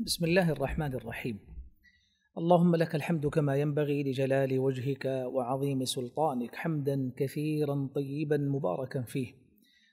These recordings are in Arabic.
بسم الله الرحمن الرحيم اللهم لك الحمد كما ينبغي لجلال وجهك وعظيم سلطانك حمدا كثيرا طيبا مباركا فيه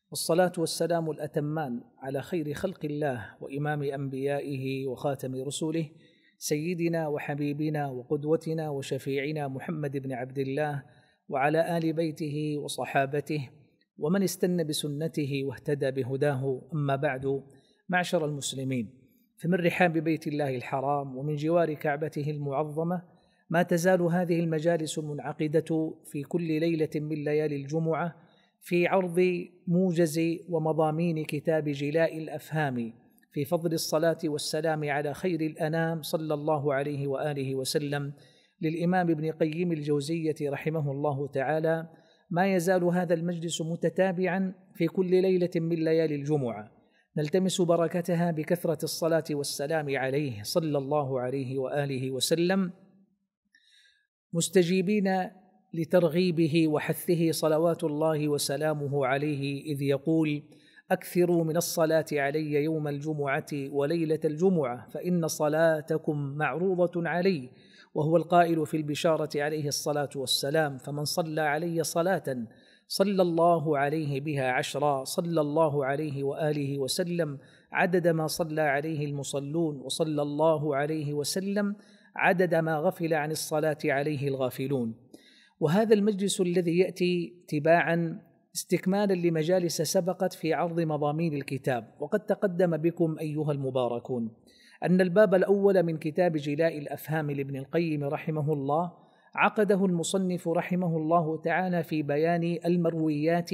والصلاه والسلام الاتمان على خير خلق الله وامام انبيائه وخاتم رسوله سيدنا وحبيبنا وقدوتنا وشفيعنا محمد بن عبد الله وعلى ال بيته وصحابته ومن استن بسنته واهتدى بهداه اما بعد معشر المسلمين فمن رحاب بيت الله الحرام ومن جوار كعبته المعظمه ما تزال هذه المجالس منعقده في كل ليله من ليالي الجمعه في عرض موجز ومضامين كتاب جلاء الافهام في فضل الصلاه والسلام على خير الانام صلى الله عليه واله وسلم للامام ابن قيم الجوزيه رحمه الله تعالى ما يزال هذا المجلس متتابعا في كل ليله من ليالي الجمعه نلتمس بركتها بكثرة الصلاة والسلام عليه صلى الله عليه وآله وسلم مستجيبين لترغيبه وحثه صلوات الله وسلامه عليه إذ يقول: اكثروا من الصلاه علي يوم الجمعه وليله الجمعه فان صلاتكم معروضه علي وهو القائل في البشاره عليه الصلاه والسلام فمن صلى علي صلاه صلى الله عليه بها عشرا صلى الله عليه واله وسلم عدد ما صلى عليه المصلون وصلى الله عليه وسلم عدد ما غفل عن الصلاه عليه الغافلون وهذا المجلس الذي ياتي تباعا استكمالا لمجالس سبقت في عرض مضامين الكتاب وقد تقدم بكم ايها المباركون ان الباب الاول من كتاب جلاء الافهام لابن القيم رحمه الله عقده المصنف رحمه الله تعالى في بيان المرويات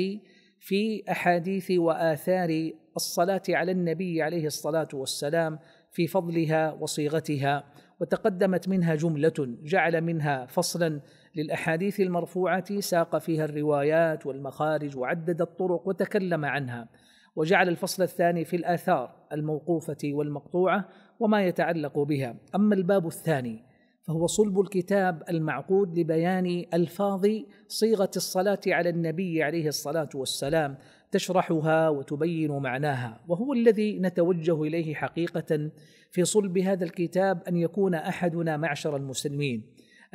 في احاديث واثار الصلاه على النبي عليه الصلاه والسلام في فضلها وصيغتها وتقدمت منها جمله جعل منها فصلا للاحاديث المرفوعه ساق فيها الروايات والمخارج وعدد الطرق وتكلم عنها وجعل الفصل الثاني في الاثار الموقوفه والمقطوعه وما يتعلق بها اما الباب الثاني فهو صلب الكتاب المعقود لبيان الفاظ صيغه الصلاه على النبي عليه الصلاه والسلام تشرحها وتبين معناها وهو الذي نتوجه اليه حقيقه في صلب هذا الكتاب ان يكون احدنا معشر المسلمين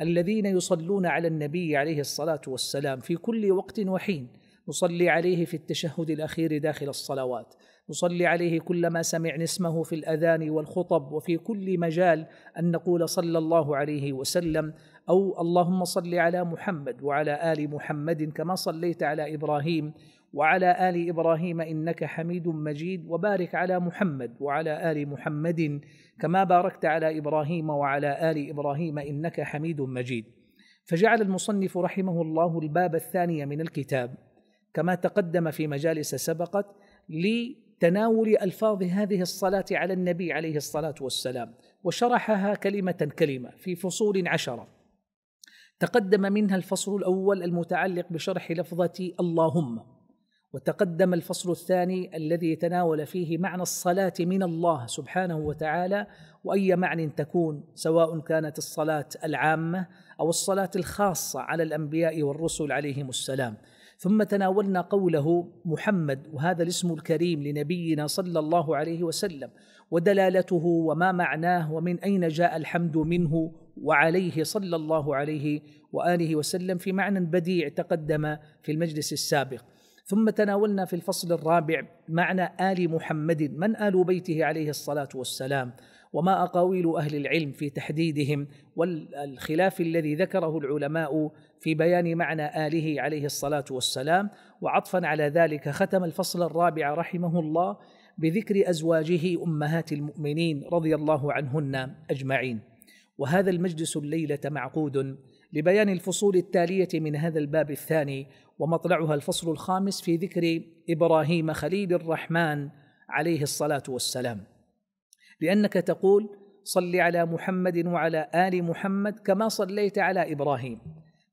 الذين يصلون على النبي عليه الصلاه والسلام في كل وقت وحين نصلي عليه في التشهد الاخير داخل الصلوات نصلي عليه كلما سمعنا اسمه في الاذان والخطب وفي كل مجال ان نقول صلى الله عليه وسلم او اللهم صل على محمد وعلى ال محمد كما صليت على ابراهيم وعلى ال ابراهيم انك حميد مجيد وبارك على محمد وعلى ال محمد كما باركت على ابراهيم وعلى ال ابراهيم انك حميد مجيد فجعل المصنف رحمه الله الباب الثاني من الكتاب كما تقدم في مجالس سبقت لي تناول الفاظ هذه الصلاه على النبي عليه الصلاه والسلام وشرحها كلمه كلمه في فصول عشره تقدم منها الفصل الاول المتعلق بشرح لفظه اللهم وتقدم الفصل الثاني الذي تناول فيه معنى الصلاه من الله سبحانه وتعالى واي معنى تكون سواء كانت الصلاه العامه او الصلاه الخاصه على الانبياء والرسل عليهم السلام ثم تناولنا قوله محمد وهذا الاسم الكريم لنبينا صلى الله عليه وسلم ودلالته وما معناه ومن اين جاء الحمد منه وعليه صلى الله عليه واله وسلم في معنى بديع تقدم في المجلس السابق ثم تناولنا في الفصل الرابع معنى ال محمد من ال بيته عليه الصلاه والسلام وما اقاويل اهل العلم في تحديدهم والخلاف الذي ذكره العلماء في بيان معنى آله عليه الصلاة والسلام وعطفا على ذلك ختم الفصل الرابع رحمه الله بذكر أزواجه أمهات المؤمنين رضي الله عنهن أجمعين وهذا المجلس الليلة معقود لبيان الفصول التالية من هذا الباب الثاني ومطلعها الفصل الخامس في ذكر إبراهيم خليل الرحمن عليه الصلاة والسلام لأنك تقول صل على محمد وعلى آل محمد كما صليت على إبراهيم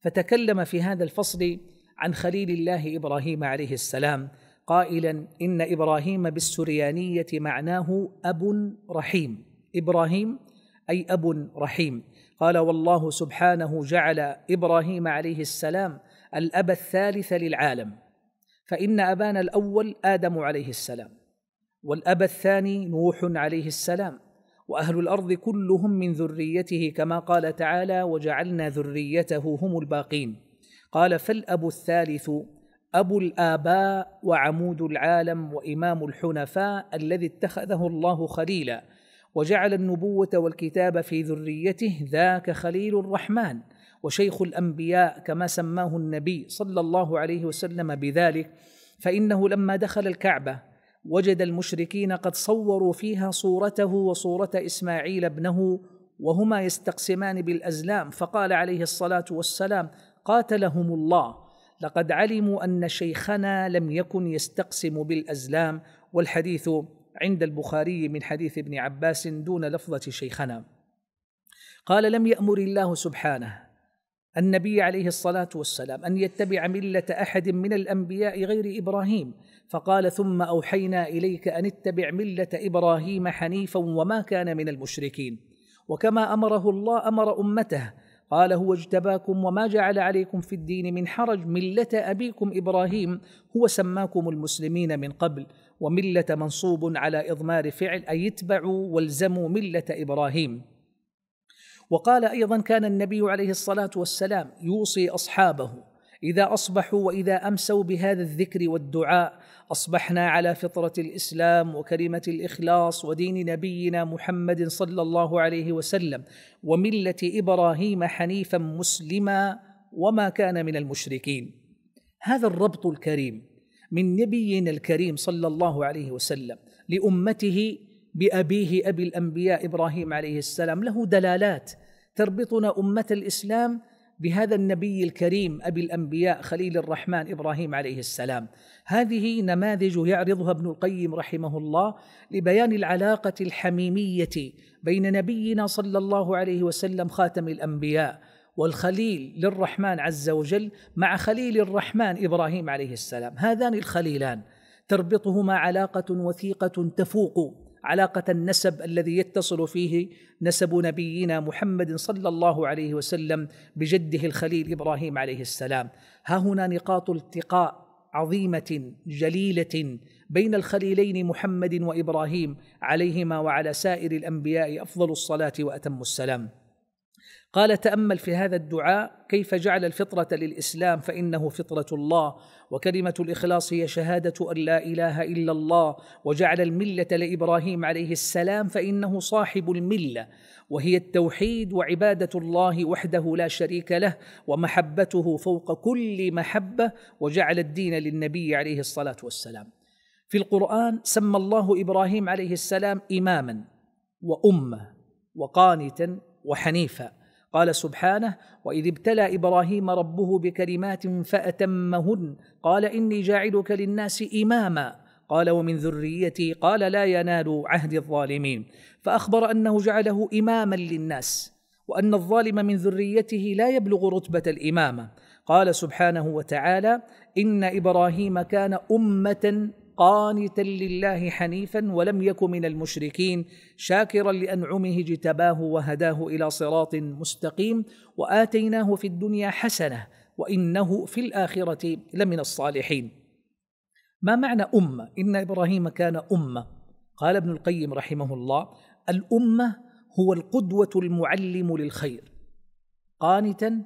فتكلم في هذا الفصل عن خليل الله ابراهيم عليه السلام قائلا ان ابراهيم بالسريانيه معناه اب رحيم ابراهيم اي اب رحيم قال والله سبحانه جعل ابراهيم عليه السلام الاب الثالث للعالم فان ابانا الاول ادم عليه السلام والاب الثاني نوح عليه السلام واهل الارض كلهم من ذريته كما قال تعالى وجعلنا ذريته هم الباقين قال فالاب الثالث ابو الاباء وعمود العالم وامام الحنفاء الذي اتخذه الله خليلا وجعل النبوه والكتاب في ذريته ذاك خليل الرحمن وشيخ الانبياء كما سماه النبي صلى الله عليه وسلم بذلك فانه لما دخل الكعبه وجد المشركين قد صوروا فيها صورته وصوره اسماعيل ابنه وهما يستقسمان بالازلام فقال عليه الصلاه والسلام قاتلهم الله لقد علموا ان شيخنا لم يكن يستقسم بالازلام والحديث عند البخاري من حديث ابن عباس دون لفظه شيخنا قال لم يامر الله سبحانه النبي عليه الصلاه والسلام ان يتبع مله احد من الانبياء غير ابراهيم فقال ثم اوحينا اليك ان اتبع مله ابراهيم حنيفا وما كان من المشركين وكما امره الله امر امته قال هو اجتباكم وما جعل عليكم في الدين من حرج مله ابيكم ابراهيم هو سماكم المسلمين من قبل ومله منصوب على اضمار فعل اي اتبعوا والزموا مله ابراهيم وقال ايضا كان النبي عليه الصلاه والسلام يوصي اصحابه اذا اصبحوا واذا امسوا بهذا الذكر والدعاء اصبحنا على فطره الاسلام وكلمه الاخلاص ودين نبينا محمد صلى الله عليه وسلم ومله ابراهيم حنيفا مسلما وما كان من المشركين هذا الربط الكريم من نبينا الكريم صلى الله عليه وسلم لامته بابيه ابي الانبياء ابراهيم عليه السلام له دلالات تربطنا امه الاسلام بهذا النبي الكريم ابي الانبياء خليل الرحمن ابراهيم عليه السلام هذه نماذج يعرضها ابن القيم رحمه الله لبيان العلاقه الحميميه بين نبينا صلى الله عليه وسلم خاتم الانبياء والخليل للرحمن عز وجل مع خليل الرحمن ابراهيم عليه السلام هذان الخليلان تربطهما علاقه وثيقه تفوق علاقه النسب الذي يتصل فيه نسب نبينا محمد صلى الله عليه وسلم بجده الخليل ابراهيم عليه السلام ها هنا نقاط التقاء عظيمه جليله بين الخليلين محمد وابراهيم عليهما وعلى سائر الانبياء افضل الصلاه واتم السلام قال تامل في هذا الدعاء كيف جعل الفطره للاسلام فانه فطره الله وكلمه الاخلاص هي شهاده ان لا اله الا الله وجعل المله لابراهيم عليه السلام فانه صاحب المله وهي التوحيد وعباده الله وحده لا شريك له ومحبته فوق كل محبه وجعل الدين للنبي عليه الصلاه والسلام في القران سمى الله ابراهيم عليه السلام اماما وامه وقانتا وحنيفا قال سبحانه واذ ابتلى ابراهيم ربه بكلمات فاتمهن قال اني جاعلك للناس اماما قال ومن ذريتي قال لا ينال عهد الظالمين فاخبر انه جعله اماما للناس وان الظالم من ذريته لا يبلغ رتبه الامامه قال سبحانه وتعالى ان ابراهيم كان امه قانتا لله حنيفا ولم يك من المشركين شاكرا لانعمه اجتباه وهداه الى صراط مستقيم واتيناه في الدنيا حسنه وانه في الاخره لمن الصالحين ما معنى امه ان ابراهيم كان امه قال ابن القيم رحمه الله الامه هو القدوه المعلم للخير قانتا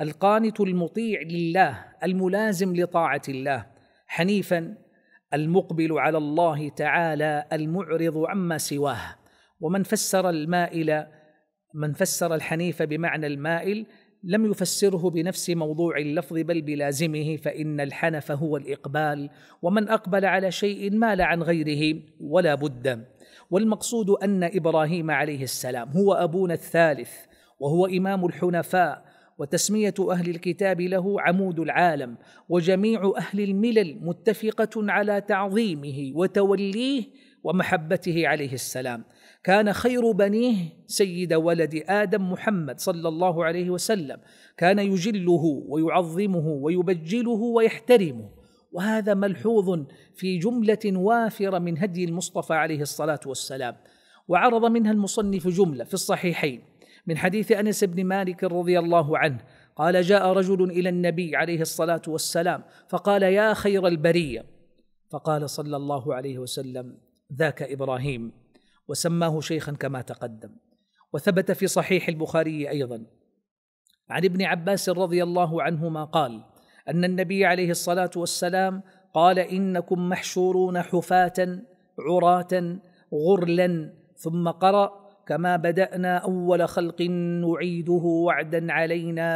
القانت المطيع لله الملازم لطاعه الله حنيفا المقبل على الله تعالى المعرض عما سواه ومن فسر المائل من فسر الحنيف بمعنى المائل لم يفسره بنفس موضوع اللفظ بل بلازمه فان الحنف هو الاقبال ومن اقبل على شيء مال عن غيره ولا بد والمقصود ان ابراهيم عليه السلام هو ابونا الثالث وهو امام الحنفاء وتسميه اهل الكتاب له عمود العالم وجميع اهل الملل متفقه على تعظيمه وتوليه ومحبته عليه السلام كان خير بنيه سيد ولد ادم محمد صلى الله عليه وسلم كان يجله ويعظمه ويبجله ويحترمه وهذا ملحوظ في جمله وافره من هدي المصطفى عليه الصلاه والسلام وعرض منها المصنف جمله في الصحيحين من حديث انس بن مالك رضي الله عنه قال جاء رجل الى النبي عليه الصلاه والسلام فقال يا خير البريه فقال صلى الله عليه وسلم ذاك ابراهيم وسماه شيخا كما تقدم وثبت في صحيح البخاري ايضا عن ابن عباس رضي الله عنهما قال ان النبي عليه الصلاه والسلام قال انكم محشورون حفاه عراه غرلا ثم قرأ كما بدانا اول خلق نعيده وعدا علينا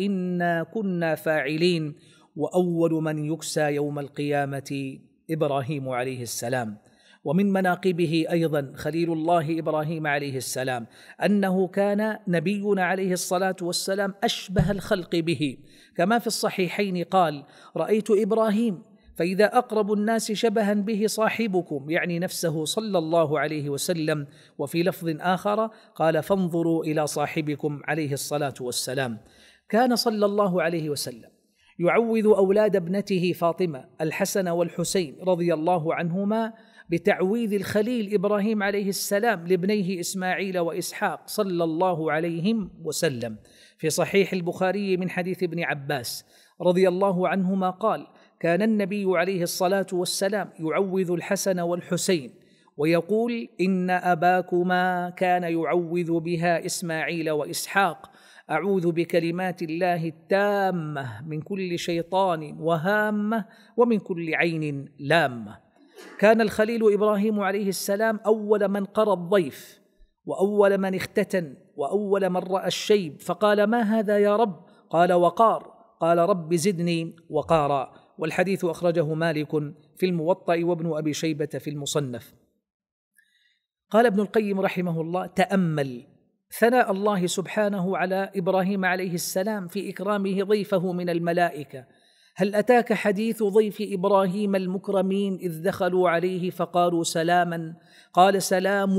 انا كنا فاعلين واول من يكسى يوم القيامه ابراهيم عليه السلام ومن مناقبه ايضا خليل الله ابراهيم عليه السلام انه كان نبينا عليه الصلاه والسلام اشبه الخلق به كما في الصحيحين قال رايت ابراهيم فاذا اقرب الناس شبها به صاحبكم يعني نفسه صلى الله عليه وسلم وفي لفظ اخر قال فانظروا الى صاحبكم عليه الصلاه والسلام كان صلى الله عليه وسلم يعوذ اولاد ابنته فاطمه الحسن والحسين رضي الله عنهما بتعويذ الخليل ابراهيم عليه السلام لابنيه اسماعيل واسحاق صلى الله عليهم وسلم في صحيح البخاري من حديث ابن عباس رضي الله عنهما قال كان النبي عليه الصلاه والسلام يعوذ الحسن والحسين ويقول ان اباكما كان يعوذ بها اسماعيل واسحاق اعوذ بكلمات الله التامه من كل شيطان وهامه ومن كل عين لامه كان الخليل ابراهيم عليه السلام اول من قرى الضيف واول من اختتن واول من راى الشيب فقال ما هذا يا رب قال وقار قال رب زدني وقارا والحديث أخرجه مالك في الموطأ وابن أبي شيبة في المصنف قال ابن القيم رحمه الله تأمل ثناء الله سبحانه على إبراهيم عليه السلام في إكرامه ضيفه من الملائكة هل أتاك حديث ضيف إبراهيم المكرمين إذ دخلوا عليه فقالوا سلاما قال سلام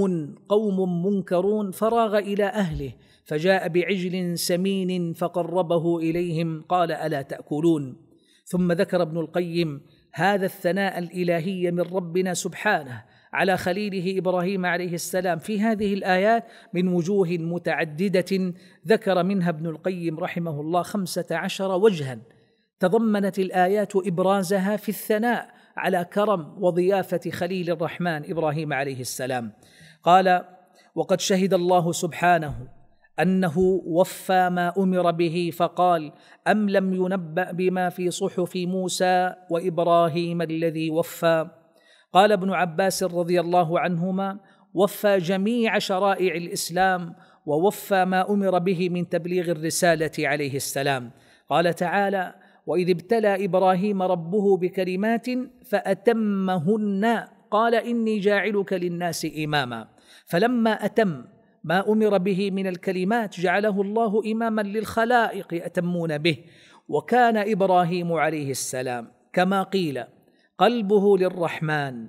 قوم منكرون فراغ إلى أهله فجاء بعجل سمين فقربه إليهم قال ألا تأكلون ثم ذكر ابن القيم هذا الثناء الالهي من ربنا سبحانه على خليله ابراهيم عليه السلام في هذه الايات من وجوه متعدده ذكر منها ابن القيم رحمه الله خمسه عشر وجها تضمنت الايات ابرازها في الثناء على كرم وضيافه خليل الرحمن ابراهيم عليه السلام قال وقد شهد الله سبحانه انه وفى ما امر به فقال ام لم ينبا بما في صحف موسى وابراهيم الذي وفى قال ابن عباس رضي الله عنهما وفى جميع شرائع الاسلام ووفى ما امر به من تبليغ الرساله عليه السلام قال تعالى واذ ابتلى ابراهيم ربه بكلمات فاتمهن قال اني جاعلك للناس اماما فلما اتم ما امر به من الكلمات جعله الله اماما للخلائق ياتمون به وكان ابراهيم عليه السلام كما قيل قلبه للرحمن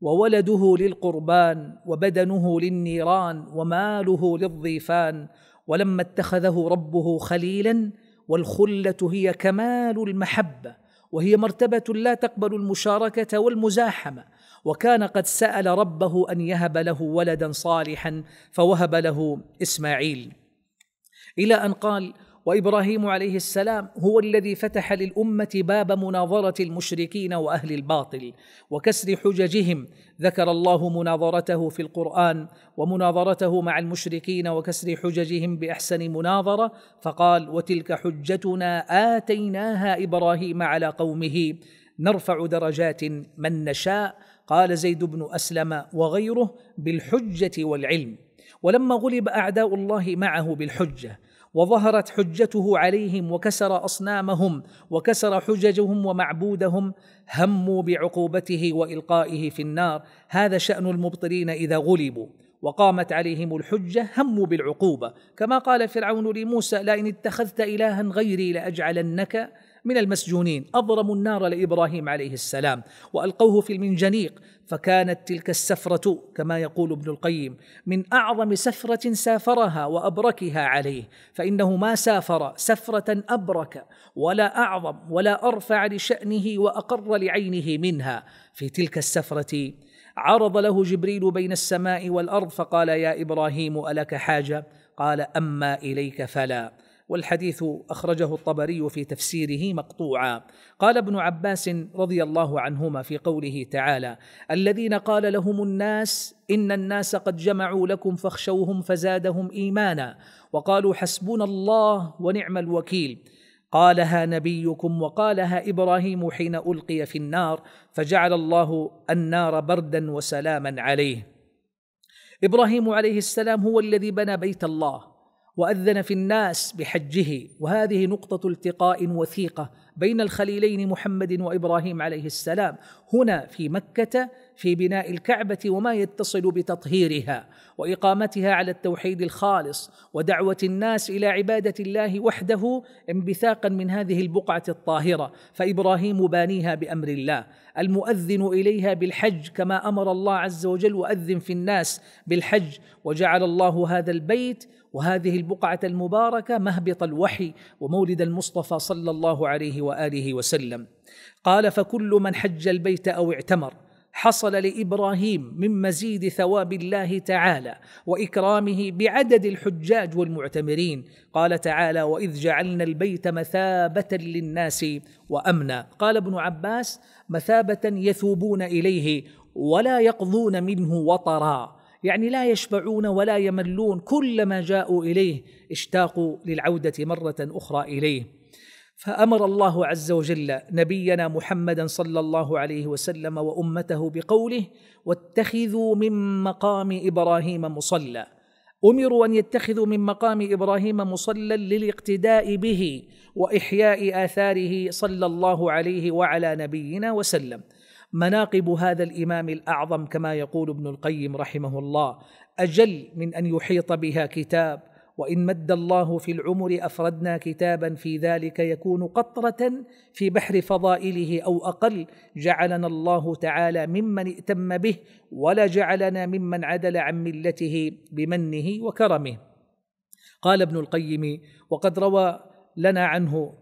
وولده للقربان وبدنه للنيران وماله للضيفان ولما اتخذه ربه خليلا والخله هي كمال المحبه وهي مرتبه لا تقبل المشاركه والمزاحمه وكان قد سال ربه ان يهب له ولدا صالحا فوهب له اسماعيل الى ان قال وابراهيم عليه السلام هو الذي فتح للامه باب مناظره المشركين واهل الباطل وكسر حججهم ذكر الله مناظرته في القران ومناظرته مع المشركين وكسر حججهم باحسن مناظره فقال وتلك حجتنا اتيناها ابراهيم على قومه نرفع درجات من نشاء قال زيد بن اسلم وغيره بالحجه والعلم ولما غلب اعداء الله معه بالحجه وظهرت حجته عليهم وكسر اصنامهم وكسر حججهم ومعبودهم هموا بعقوبته والقائه في النار هذا شان المبطلين اذا غلبوا وقامت عليهم الحجه هموا بالعقوبه كما قال فرعون لموسى لئن اتخذت الها غيري لاجعلنك من المسجونين أضرموا النار لإبراهيم عليه السلام وألقوه في المنجنيق فكانت تلك السفرة كما يقول ابن القيم من أعظم سفرة سافرها وأبركها عليه فإنه ما سافر سفرة أبرك ولا أعظم ولا أرفع لشأنه وأقر لعينه منها في تلك السفرة عرض له جبريل بين السماء والارض فقال يا ابراهيم الك حاجه قال اما اليك فلا والحديث اخرجه الطبري في تفسيره مقطوعا قال ابن عباس رضي الله عنهما في قوله تعالى الذين قال لهم الناس ان الناس قد جمعوا لكم فاخشوهم فزادهم ايمانا وقالوا حسبنا الله ونعم الوكيل قالها نبيكم وقالها ابراهيم حين القي في النار فجعل الله النار بردا وسلاما عليه ابراهيم عليه السلام هو الذي بنى بيت الله واذن في الناس بحجه وهذه نقطه التقاء وثيقه بين الخليلين محمد وابراهيم عليه السلام هنا في مكه في بناء الكعبه وما يتصل بتطهيرها واقامتها على التوحيد الخالص ودعوه الناس الى عباده الله وحده انبثاقا من هذه البقعه الطاهره فابراهيم بانيها بامر الله المؤذن اليها بالحج كما امر الله عز وجل واذن في الناس بالحج وجعل الله هذا البيت وهذه البقعه المباركه مهبط الوحي ومولد المصطفى صلى الله عليه واله وسلم قال فكل من حج البيت او اعتمر حصل لابراهيم من مزيد ثواب الله تعالى واكرامه بعدد الحجاج والمعتمرين قال تعالى واذ جعلنا البيت مثابه للناس وامنا قال ابن عباس مثابه يثوبون اليه ولا يقضون منه وطرا يعني لا يشبعون ولا يملون كلما جاءوا اليه اشتاقوا للعوده مره اخرى اليه فامر الله عز وجل نبينا محمدا صلى الله عليه وسلم وامته بقوله واتخذوا من مقام ابراهيم مصلى امروا ان يتخذوا من مقام ابراهيم مصلى للاقتداء به واحياء اثاره صلى الله عليه وعلى نبينا وسلم مناقب هذا الامام الاعظم كما يقول ابن القيم رحمه الله اجل من ان يحيط بها كتاب وان مد الله في العمر افردنا كتابا في ذلك يكون قطره في بحر فضائله او اقل جعلنا الله تعالى ممن ائتم به ولا جعلنا ممن عدل عن ملته بمنه وكرمه قال ابن القيم وقد روى لنا عنه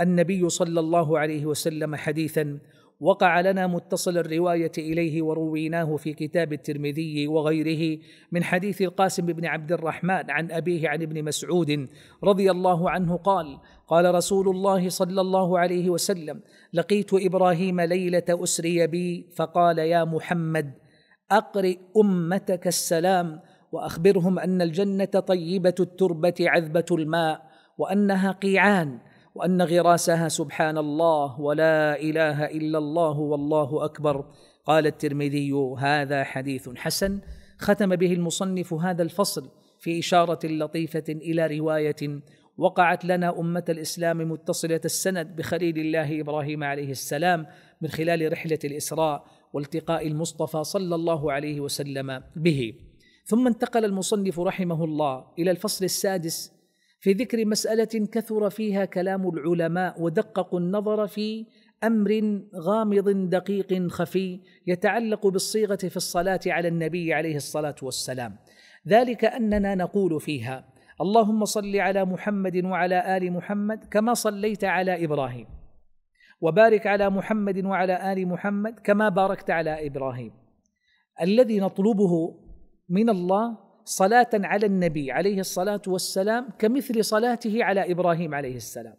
النبي صلى الله عليه وسلم حديثا وقع لنا متصل الروايه اليه ورويناه في كتاب الترمذي وغيره من حديث القاسم بن عبد الرحمن عن ابيه عن ابن مسعود رضي الله عنه قال قال رسول الله صلى الله عليه وسلم لقيت ابراهيم ليله اسري بي فقال يا محمد اقرئ امتك السلام واخبرهم ان الجنه طيبه التربه عذبه الماء وانها قيعان وان غراسها سبحان الله ولا اله الا الله والله اكبر قال الترمذي هذا حديث حسن ختم به المصنف هذا الفصل في اشاره لطيفه الى روايه وقعت لنا امه الاسلام متصله السند بخليل الله ابراهيم عليه السلام من خلال رحله الاسراء والتقاء المصطفى صلى الله عليه وسلم به ثم انتقل المصنف رحمه الله الى الفصل السادس في ذكر مسألة كثر فيها كلام العلماء ودققوا النظر في امر غامض دقيق خفي يتعلق بالصيغه في الصلاه على النبي عليه الصلاه والسلام ذلك اننا نقول فيها اللهم صل على محمد وعلى ال محمد كما صليت على ابراهيم وبارك على محمد وعلى ال محمد كما باركت على ابراهيم الذي نطلبه من الله صلاة على النبي عليه الصلاة والسلام كمثل صلاته على إبراهيم عليه السلام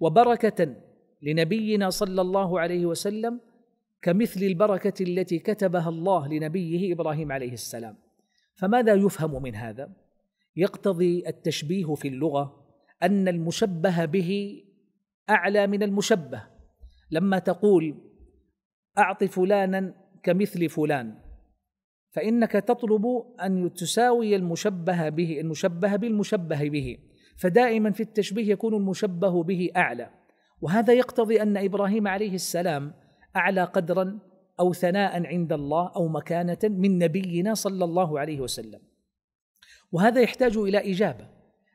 وبركة لنبينا صلى الله عليه وسلم كمثل البركة التي كتبها الله لنبيه إبراهيم عليه السلام فماذا يفهم من هذا؟ يقتضي التشبيه في اللغة أن المشبه به أعلى من المشبه لما تقول أعط فلانا كمثل فلان فإنك تطلب أن تساوي المشبه به المشبه بالمشبه به فدائما في التشبيه يكون المشبه به أعلى وهذا يقتضي أن إبراهيم عليه السلام أعلى قدرا أو ثناء عند الله أو مكانة من نبينا صلى الله عليه وسلم وهذا يحتاج إلى إجابة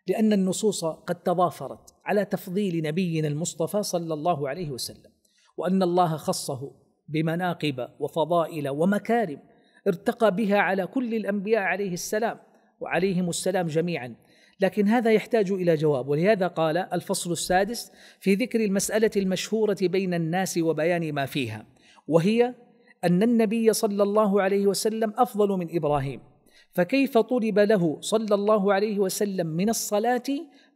لأن النصوص قد تضافرت على تفضيل نبينا المصطفى صلى الله عليه وسلم وأن الله خصه بمناقب وفضائل ومكارم ارتقى بها على كل الانبياء عليه السلام وعليهم السلام جميعا لكن هذا يحتاج الى جواب ولهذا قال الفصل السادس في ذكر المساله المشهوره بين الناس وبيان ما فيها وهي ان النبي صلى الله عليه وسلم افضل من ابراهيم فكيف طلب له صلى الله عليه وسلم من الصلاه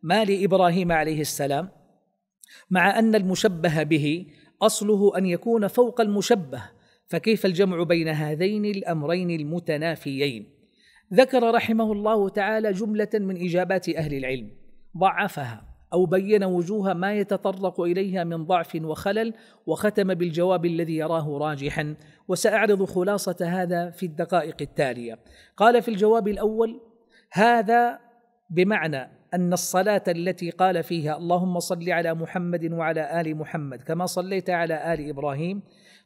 ما لابراهيم عليه السلام مع ان المشبه به اصله ان يكون فوق المشبه فكيف الجمع بين هذين الامرين المتنافيين ذكر رحمه الله تعالى جمله من اجابات اهل العلم ضعفها او بين وجوه ما يتطرق اليها من ضعف وخلل وختم بالجواب الذي يراه راجحا وساعرض خلاصه هذا في الدقائق التاليه قال في الجواب الاول هذا بمعنى ان الصلاه التي قال فيها اللهم صل على محمد وعلى ال محمد كما صليت على ال ابراهيم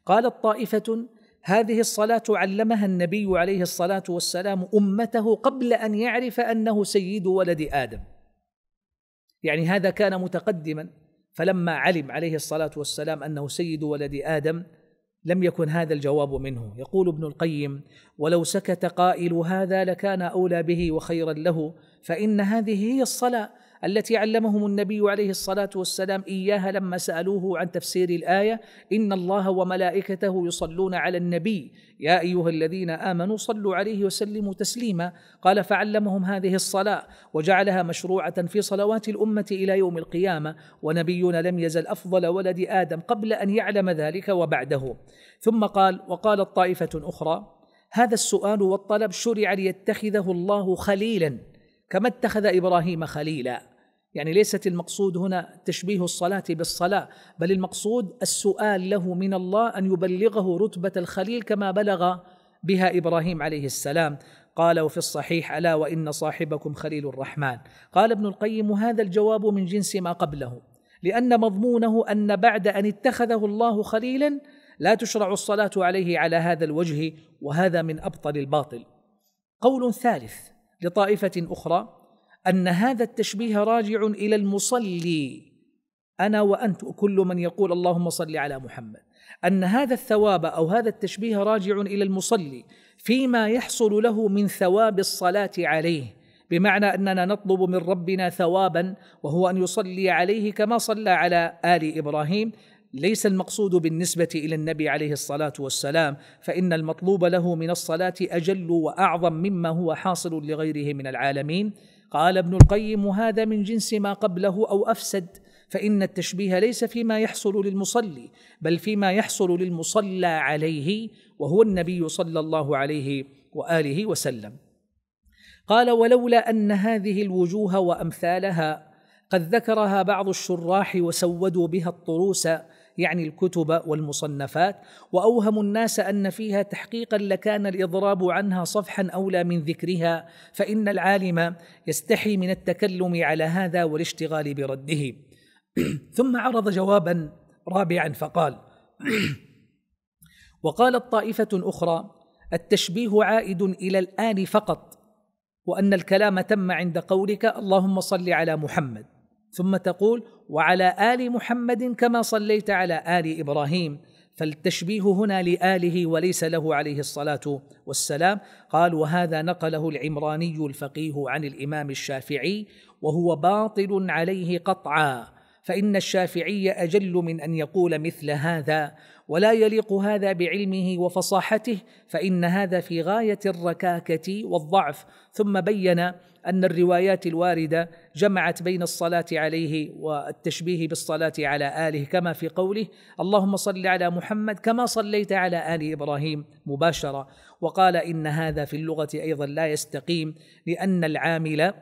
قالت طائفة هذه الصلاة علمها النبي عليه الصلاة والسلام أمته قبل أن يعرف أنه سيد ولد آدم يعني هذا كان متقدما فلما علم عليه الصلاة والسلام أنه سيد ولد آدم لم يكن هذا الجواب منه يقول ابن القيم ولو سكت قائل هذا لكان اولى به وخيرا له فان هذه هي الصلاه التي علمهم النبي عليه الصلاه والسلام اياها لما سالوه عن تفسير الايه ان الله وملائكته يصلون على النبي يا ايها الذين امنوا صلوا عليه وسلموا تسليما قال فعلمهم هذه الصلاه وجعلها مشروعه في صلوات الامه الى يوم القيامه ونبينا لم يزل افضل ولد ادم قبل ان يعلم ذلك وبعده ثم قال وقالت طائفه اخرى هذا السؤال والطلب شرع ليتخذه الله خليلا كما اتخذ ابراهيم خليلا يعني ليست المقصود هنا تشبيه الصلاة بالصلاة بل المقصود السؤال له من الله أن يبلغه رتبة الخليل كما بلغ بها إبراهيم عليه السلام قال وفي الصحيح ألا وإن صاحبكم خليل الرحمن قال ابن القيم هذا الجواب من جنس ما قبله لأن مضمونه أن بعد أن اتخذه الله خليلا لا تشرع الصلاة عليه على هذا الوجه وهذا من أبطل الباطل قول ثالث لطائفة أخرى ان هذا التشبيه راجع الى المصلي انا وانت وكل من يقول اللهم صل على محمد ان هذا الثواب او هذا التشبيه راجع الى المصلي فيما يحصل له من ثواب الصلاه عليه بمعنى اننا نطلب من ربنا ثوابا وهو ان يصلي عليه كما صلى على ال ابراهيم ليس المقصود بالنسبه الى النبي عليه الصلاه والسلام فان المطلوب له من الصلاه اجل واعظم مما هو حاصل لغيره من العالمين قال ابن القيم هذا من جنس ما قبله او افسد فان التشبيه ليس فيما يحصل للمصلي بل فيما يحصل للمصلى عليه وهو النبي صلى الله عليه واله وسلم قال ولولا ان هذه الوجوه وامثالها قد ذكرها بعض الشراح وسودوا بها الطروس يعني الكتب والمصنفات واوهموا الناس ان فيها تحقيقا لكان الاضراب عنها صفحا اولى من ذكرها فان العالم يستحي من التكلم على هذا والاشتغال برده ثم عرض جوابا رابعا فقال وقالت طائفه اخرى التشبيه عائد الى الان فقط وان الكلام تم عند قولك اللهم صل على محمد ثم تقول وعلى ال محمد كما صليت على ال ابراهيم فالتشبيه هنا لاله وليس له عليه الصلاه والسلام قال وهذا نقله العمراني الفقيه عن الامام الشافعي وهو باطل عليه قطعا فان الشافعي اجل من ان يقول مثل هذا ولا يليق هذا بعلمه وفصاحته فان هذا في غايه الركاكه والضعف ثم بين ان الروايات الوارده جمعت بين الصلاه عليه والتشبيه بالصلاه على اله كما في قوله اللهم صل على محمد كما صليت على ال ابراهيم مباشره وقال ان هذا في اللغه ايضا لا يستقيم لان العامل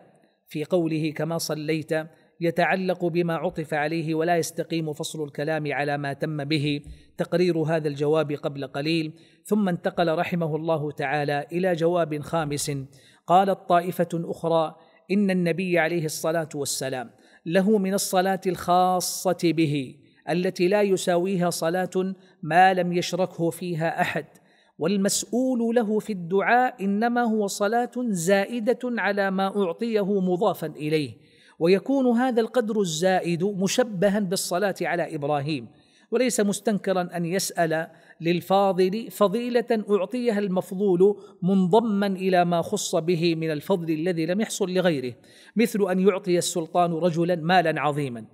في قوله كما صليت يتعلق بما عطف عليه ولا يستقيم فصل الكلام على ما تم به تقرير هذا الجواب قبل قليل ثم انتقل رحمه الله تعالى الى جواب خامس قالت طائفه اخرى ان النبي عليه الصلاه والسلام له من الصلاه الخاصه به التي لا يساويها صلاه ما لم يشركه فيها احد والمسؤول له في الدعاء انما هو صلاه زائده على ما اعطيه مضافا اليه ويكون هذا القدر الزائد مشبها بالصلاه على ابراهيم وليس مستنكرا ان يسال للفاضل فضيله اعطيها المفضول منضما الى ما خص به من الفضل الذي لم يحصل لغيره مثل ان يعطي السلطان رجلا مالا عظيما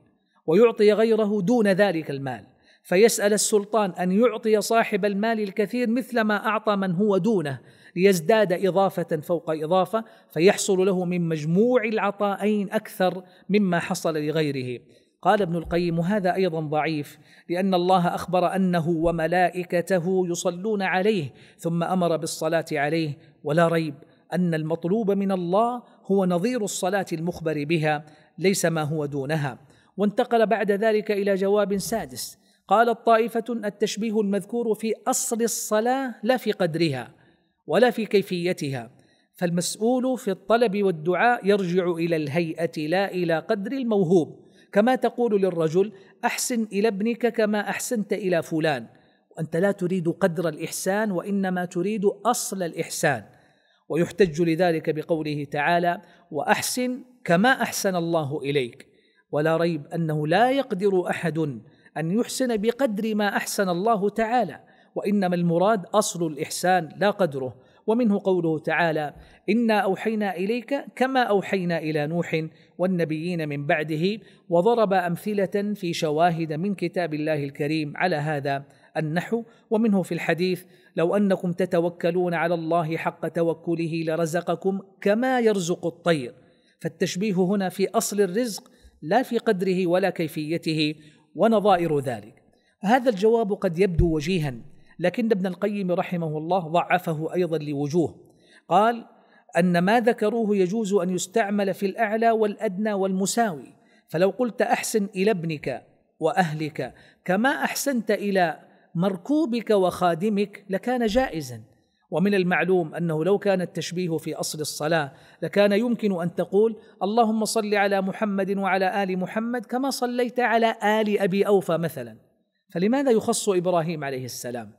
ويعطي غيره دون ذلك المال فيسال السلطان ان يعطي صاحب المال الكثير مثل ما اعطى من هو دونه ليزداد إضافة فوق إضافة فيحصل له من مجموع العطاءين أكثر مما حصل لغيره قال ابن القيم هذا ايضا ضعيف لان الله اخبر انه وملائكته يصلون عليه ثم امر بالصلاه عليه ولا ريب ان المطلوب من الله هو نظير الصلاه المخبر بها ليس ما هو دونها وانتقل بعد ذلك الى جواب سادس قالت طائفه التشبيه المذكور في اصل الصلاه لا في قدرها ولا في كيفيتها فالمسؤول في الطلب والدعاء يرجع الى الهيئه لا الى قدر الموهوب كما تقول للرجل احسن الى ابنك كما احسنت الى فلان وانت لا تريد قدر الاحسان وانما تريد اصل الاحسان ويحتج لذلك بقوله تعالى واحسن كما احسن الله اليك ولا ريب انه لا يقدر احد ان يحسن بقدر ما احسن الله تعالى وانما المراد اصل الاحسان لا قدره ومنه قوله تعالى انا اوحينا اليك كما اوحينا الى نوح والنبيين من بعده وضرب امثله في شواهد من كتاب الله الكريم على هذا النحو ومنه في الحديث لو انكم تتوكلون على الله حق توكله لرزقكم كما يرزق الطير فالتشبيه هنا في اصل الرزق لا في قدره ولا كيفيته ونظائر ذلك هذا الجواب قد يبدو وجيها لكن ابن القيم رحمه الله ضعفه ايضا لوجوه قال ان ما ذكروه يجوز ان يستعمل في الاعلى والادنى والمساوي فلو قلت احسن الى ابنك واهلك كما احسنت الى مركوبك وخادمك لكان جائزا ومن المعلوم انه لو كان التشبيه في اصل الصلاه لكان يمكن ان تقول اللهم صل على محمد وعلى ال محمد كما صليت على ال ابي اوفى مثلا فلماذا يخص ابراهيم عليه السلام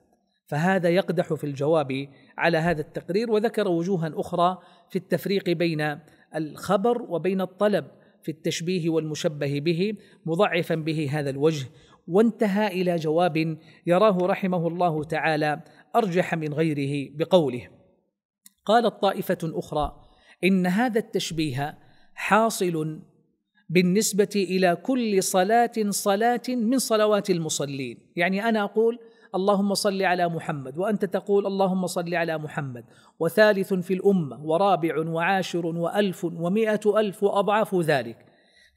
فهذا يقدح في الجواب على هذا التقرير وذكر وجوها اخرى في التفريق بين الخبر وبين الطلب في التشبيه والمشبه به مضعفا به هذا الوجه وانتهى الى جواب يراه رحمه الله تعالى ارجح من غيره بقوله قالت طائفه اخرى ان هذا التشبيه حاصل بالنسبه الى كل صلاه صلاه من صلوات المصلين يعني انا اقول اللهم صل على محمد وانت تقول اللهم صل على محمد وثالث في الامه ورابع وعاشر والف ومائه الف واضعاف ذلك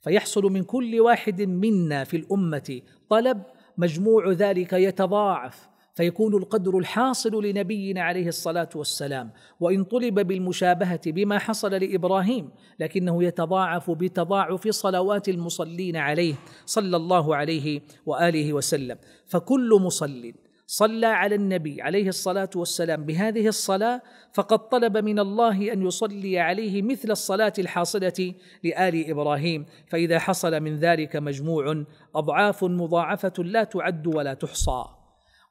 فيحصل من كل واحد منا في الامه طلب مجموع ذلك يتضاعف فيكون القدر الحاصل لنبينا عليه الصلاه والسلام وان طلب بالمشابهه بما حصل لابراهيم لكنه يتضاعف بتضاعف صلوات المصلين عليه صلى الله عليه واله وسلم فكل مصل صلى على النبي عليه الصلاه والسلام بهذه الصلاه فقد طلب من الله ان يصلي عليه مثل الصلاه الحاصله لال ابراهيم فاذا حصل من ذلك مجموع اضعاف مضاعفه لا تعد ولا تحصى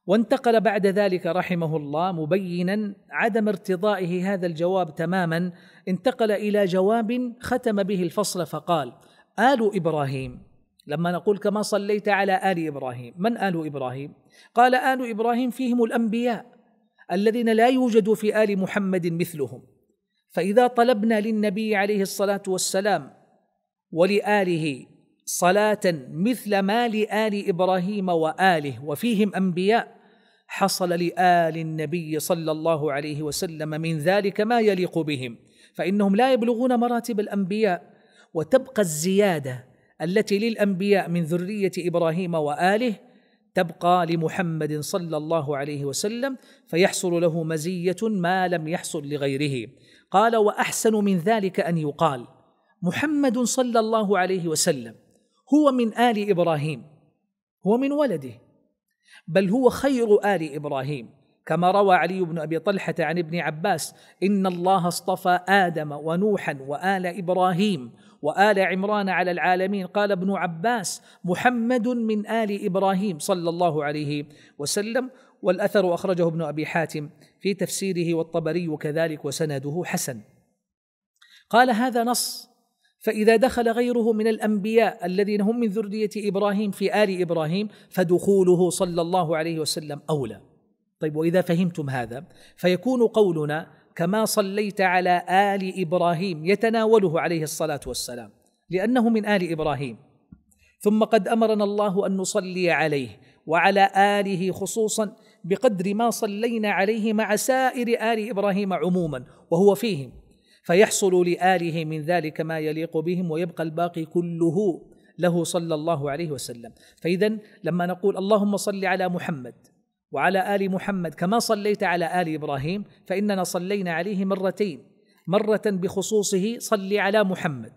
وانتقل بعد ذلك رحمه الله مبينا عدم ارتضائه هذا الجواب تماما انتقل الى جواب ختم به الفصل فقال ال ابراهيم لما نقول كما صليت على ال ابراهيم من ال ابراهيم قال ال ابراهيم فيهم الانبياء الذين لا يوجد في ال محمد مثلهم فاذا طلبنا للنبي عليه الصلاه والسلام ولاله صلاه مثل ما لال ابراهيم واله وفيهم انبياء حصل لال النبي صلى الله عليه وسلم من ذلك ما يليق بهم فانهم لا يبلغون مراتب الانبياء وتبقى الزياده التي للانبياء من ذريه ابراهيم واله تبقى لمحمد صلى الله عليه وسلم فيحصل له مزيه ما لم يحصل لغيره قال واحسن من ذلك ان يقال محمد صلى الله عليه وسلم هو من ال ابراهيم هو من ولده بل هو خير ال ابراهيم كما روى علي بن ابي طلحه عن ابن عباس ان الله اصطفى ادم ونوحا وال ابراهيم وال عمران على العالمين قال ابن عباس محمد من ال ابراهيم صلى الله عليه وسلم والاثر اخرجه ابن ابي حاتم في تفسيره والطبري كذلك وسنده حسن قال هذا نص فإذا دخل غيره من الأنبياء الذين هم من ذرية إبراهيم في آل إبراهيم فدخوله صلى الله عليه وسلم أولى. طيب وإذا فهمتم هذا فيكون قولنا كما صليت على ال ابراهيم يتناوله عليه الصلاه والسلام لانه من ال ابراهيم ثم قد امرنا الله ان نصلي عليه وعلى اله خصوصا بقدر ما صلينا عليه مع سائر ال ابراهيم عموما وهو فيهم فيحصل لاله من ذلك ما يليق بهم ويبقى الباقي كله له صلى الله عليه وسلم فاذا لما نقول اللهم صل على محمد وعلى ال محمد كما صليت على ال ابراهيم فاننا صلينا عليه مرتين مره بخصوصه صل على محمد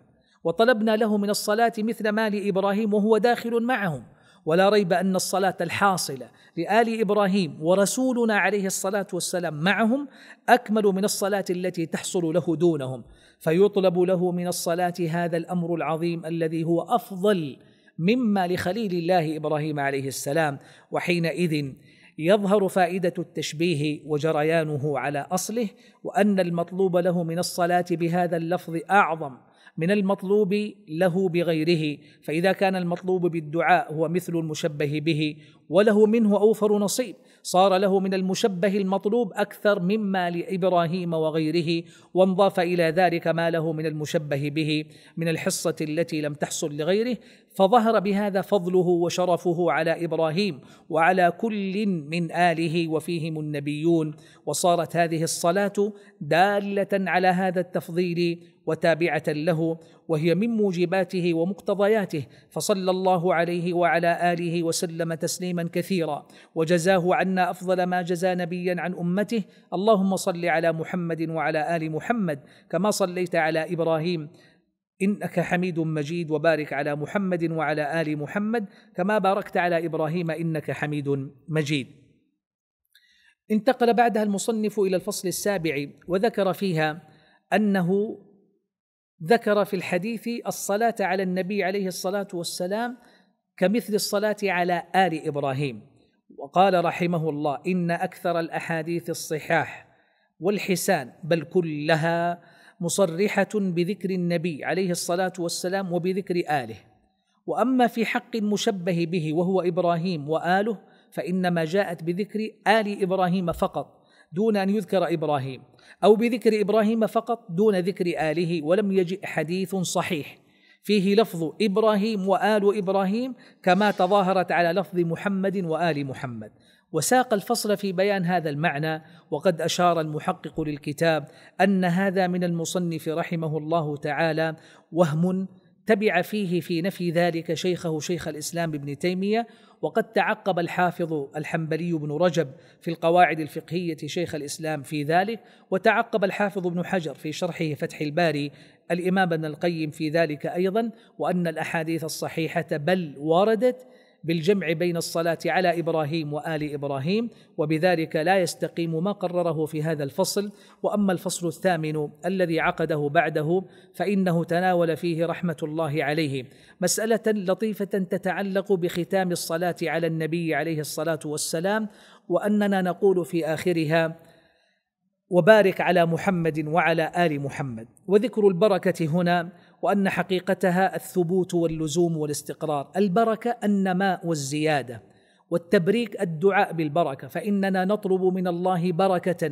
وطلبنا له من الصلاه مثل ما لابراهيم وهو داخل معهم ولا ريب ان الصلاه الحاصله لال ابراهيم ورسولنا عليه الصلاه والسلام معهم اكمل من الصلاه التي تحصل له دونهم فيطلب له من الصلاه هذا الامر العظيم الذي هو افضل مما لخليل الله ابراهيم عليه السلام وحينئذ يظهر فائده التشبيه وجريانه على اصله وان المطلوب له من الصلاه بهذا اللفظ اعظم من المطلوب له بغيره فاذا كان المطلوب بالدعاء هو مثل المشبه به وله منه اوفر نصيب صار له من المشبه المطلوب أكثر مما لإبراهيم وغيره وانضاف إلى ذلك ما له من المشبه به من الحصة التي لم تحصل لغيره فظهر بهذا فضله وشرفه على إبراهيم وعلى كل من آله وفيهم النبيون وصارت هذه الصلاة دالة على هذا التفضيل وتابعه له وهي من موجباته ومقتضياته فصلى الله عليه وعلى اله وسلم تسليما كثيرا وجزاه عنا افضل ما جزى نبيا عن امته اللهم صل على محمد وعلى ال محمد كما صليت على ابراهيم انك حميد مجيد وبارك على محمد وعلى ال محمد كما باركت على ابراهيم انك حميد مجيد انتقل بعدها المصنف الى الفصل السابع وذكر فيها انه ذكر في الحديث الصلاة على النبي عليه الصلاة والسلام كمثل الصلاة على آل إبراهيم وقال رحمه الله إن أكثر الأحاديث الصحاح والحسان بل كلها مصرحة بذكر النبي عليه الصلاة والسلام وبذكر آله وأما في حق المشبه به وهو إبراهيم وآله فإنما جاءت بذكر آل إبراهيم فقط دون أن يذكر إبراهيم أو بذكر إبراهيم فقط دون ذكر آله ولم يجئ حديث صحيح فيه لفظ إبراهيم وآل إبراهيم كما تظاهرت على لفظ محمد وآل محمد وساق الفصل في بيان هذا المعنى وقد اشار المحقق للكتاب ان هذا من المصنف رحمه الله تعالى وهم تبع فيه في نفي ذلك شيخه شيخ الاسلام ابن تيميه وقد تعقب الحافظ الحنبلي بن رجب في القواعد الفقهيه شيخ الاسلام في ذلك وتعقب الحافظ ابن حجر في شرحه فتح الباري الامام ابن القيم في ذلك ايضا وان الاحاديث الصحيحه بل وردت بالجمع بين الصلاه على ابراهيم وال ابراهيم وبذلك لا يستقيم ما قرره في هذا الفصل واما الفصل الثامن الذي عقده بعده فانه تناول فيه رحمه الله عليه مساله لطيفه تتعلق بختام الصلاه على النبي عليه الصلاه والسلام واننا نقول في اخرها وبارك على محمد وعلى ال محمد وذكر البركه هنا وان حقيقتها الثبوت واللزوم والاستقرار البركه النماء والزياده والتبريك الدعاء بالبركه فاننا نطلب من الله بركه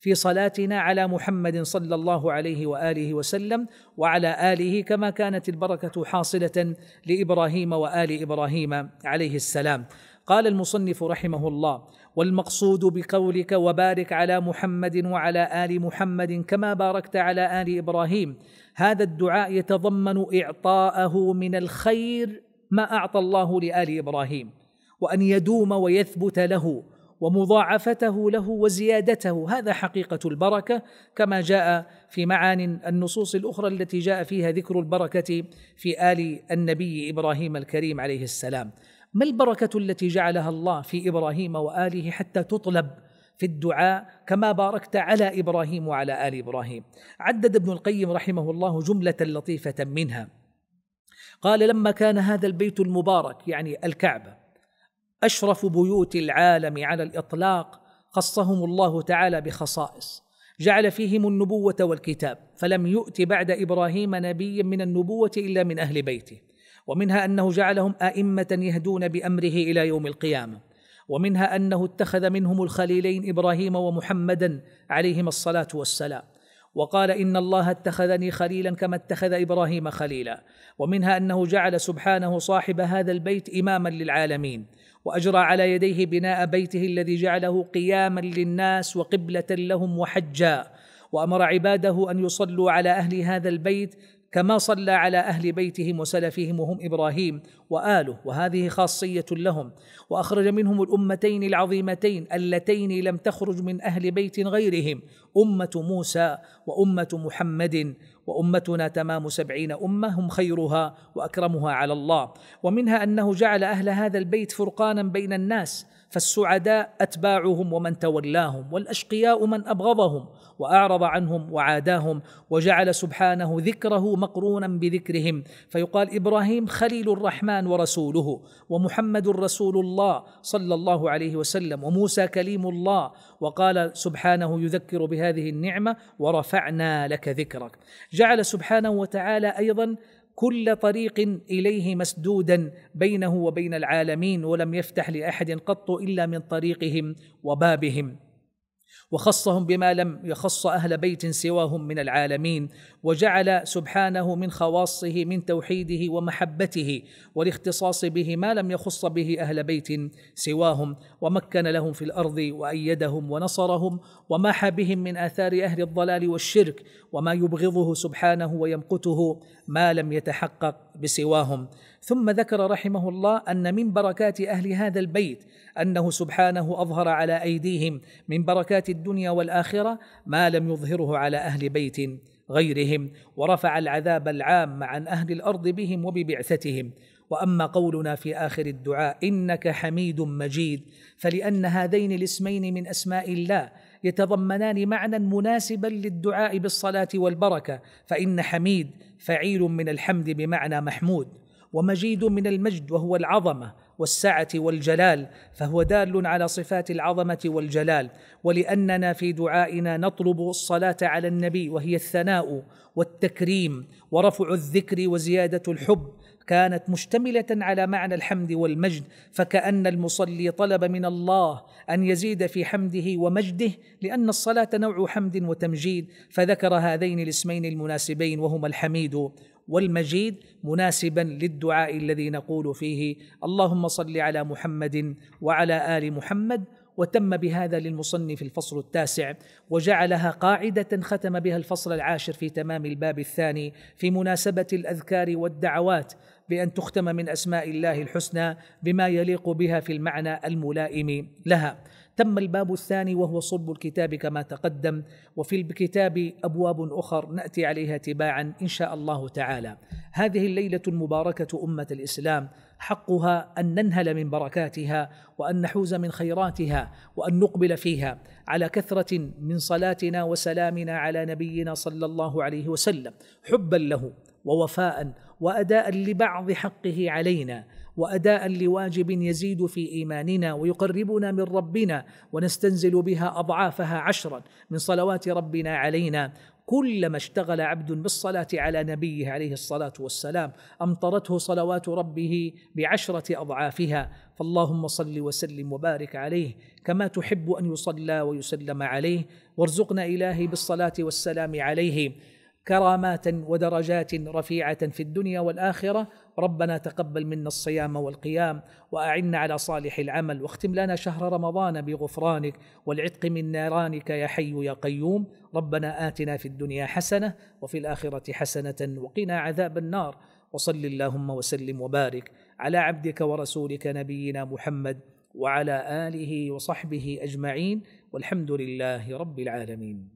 في صلاتنا على محمد صلى الله عليه واله وسلم وعلى اله كما كانت البركه حاصله لابراهيم وال ابراهيم عليه السلام قال المصنف رحمه الله والمقصود بقولك وبارك على محمد وعلى ال محمد كما باركت على ال ابراهيم هذا الدعاء يتضمن اعطاءه من الخير ما اعطى الله لال ابراهيم وان يدوم ويثبت له ومضاعفته له وزيادته هذا حقيقه البركه كما جاء في معان النصوص الاخرى التي جاء فيها ذكر البركه في ال النبي ابراهيم الكريم عليه السلام ما البركه التي جعلها الله في ابراهيم واله حتى تطلب في الدعاء كما باركت على ابراهيم وعلى ال ابراهيم عدد ابن القيم رحمه الله جمله لطيفه منها قال لما كان هذا البيت المبارك يعني الكعبه اشرف بيوت العالم على الاطلاق خصهم الله تعالى بخصائص جعل فيهم النبوه والكتاب فلم يؤت بعد ابراهيم نبيا من النبوه الا من اهل بيته ومنها انه جعلهم ائمه يهدون بامره الى يوم القيامه ومنها انه اتخذ منهم الخليلين ابراهيم ومحمدا عليهما الصلاه والسلام وقال ان الله اتخذني خليلا كما اتخذ ابراهيم خليلا ومنها انه جعل سبحانه صاحب هذا البيت اماما للعالمين واجرى على يديه بناء بيته الذي جعله قياما للناس وقبله لهم وحجا وامر عباده ان يصلوا على اهل هذا البيت كما صلى على اهل بيتهم وسلفهم وهم ابراهيم واله وهذه خاصيه لهم واخرج منهم الامتين العظيمتين اللتين لم تخرج من اهل بيت غيرهم امه موسى وامه محمد وامتنا تمام سبعين امه هم خيرها واكرمها على الله ومنها انه جعل اهل هذا البيت فرقانا بين الناس فالسعداء اتباعهم ومن تولاهم والاشقياء من ابغضهم واعرض عنهم وعاداهم وجعل سبحانه ذكره مقرونا بذكرهم فيقال ابراهيم خليل الرحمن ورسوله ومحمد رسول الله صلى الله عليه وسلم وموسى كليم الله وقال سبحانه يذكر بهذه النعمه ورفعنا لك ذكرك جعل سبحانه وتعالى ايضا كل طريق اليه مسدودا بينه وبين العالمين ولم يفتح لاحد قط الا من طريقهم وبابهم وخصهم بما لم يخص اهل بيت سواهم من العالمين وجعل سبحانه من خواصه من توحيده ومحبته والاختصاص به ما لم يخص به اهل بيت سواهم ومكن لهم في الارض وايدهم ونصرهم وماح بهم من اثار اهل الضلال والشرك وما يبغضه سبحانه ويمقته ما لم يتحقق بسواهم ثم ذكر رحمه الله ان من بركات اهل هذا البيت انه سبحانه اظهر على ايديهم من بركات الدنيا والاخره ما لم يظهره على اهل بيت غيرهم ورفع العذاب العام عن اهل الارض بهم وببعثتهم واما قولنا في اخر الدعاء انك حميد مجيد فلان هذين الاسمين من اسماء الله يتضمنان معنى مناسبا للدعاء بالصلاه والبركه فان حميد فعيل من الحمد بمعنى محمود ومجيد من المجد وهو العظمه والسعه والجلال فهو دال على صفات العظمه والجلال ولاننا في دعائنا نطلب الصلاه على النبي وهي الثناء والتكريم ورفع الذكر وزياده الحب كانت مشتمله على معنى الحمد والمجد فكان المصلي طلب من الله ان يزيد في حمده ومجده لان الصلاه نوع حمد وتمجيد فذكر هذين الاسمين المناسبين وهما الحميد والمجيد مناسبا للدعاء الذي نقول فيه اللهم صل على محمد وعلى ال محمد وتم بهذا للمصنف الفصل التاسع وجعلها قاعده ختم بها الفصل العاشر في تمام الباب الثاني في مناسبه الاذكار والدعوات بان تختم من اسماء الله الحسنى بما يليق بها في المعنى الملائم لها تم الباب الثاني وهو صلب الكتاب كما تقدم وفي الكتاب أبواب أخر نأتي عليها تباعا إن شاء الله تعالى هذه الليلة المباركة أمة الإسلام حقها ان ننهل من بركاتها وان نحوز من خيراتها وان نقبل فيها على كثره من صلاتنا وسلامنا على نبينا صلى الله عليه وسلم حبا له ووفاء واداء لبعض حقه علينا واداء لواجب يزيد في ايماننا ويقربنا من ربنا ونستنزل بها اضعافها عشرا من صلوات ربنا علينا كلما اشتغل عبد بالصلاة على نبيه عليه الصلاة والسلام أمطرته صلوات ربه بعشرة أضعافها فاللهم صل وسلم وبارك عليه كما تحب أن يصلى ويسلم عليه وارزقنا إلهي بالصلاة والسلام عليه كرامات ودرجات رفيعه في الدنيا والاخره ربنا تقبل منا الصيام والقيام واعنا على صالح العمل واختم لنا شهر رمضان بغفرانك والعتق من نيرانك يا حي يا قيوم ربنا اتنا في الدنيا حسنه وفي الاخره حسنه وقنا عذاب النار وصل اللهم وسلم وبارك على عبدك ورسولك نبينا محمد وعلى اله وصحبه اجمعين والحمد لله رب العالمين